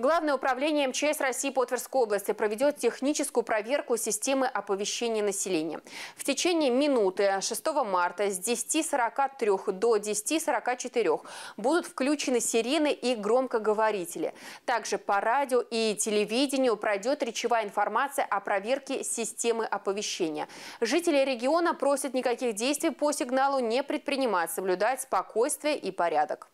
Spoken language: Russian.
Главное управление МЧС России по Тверской области проведет техническую проверку системы оповещения населения. В течение минуты 6 марта с 10.43 до 10.44 будут включены сирены и громкоговорители. Также по радио и телевидению пройдет речевая информация о проверке системы оповещения. Жители региона просят никаких действий по сигналу не предпринимать, соблюдать спокойствие и порядок.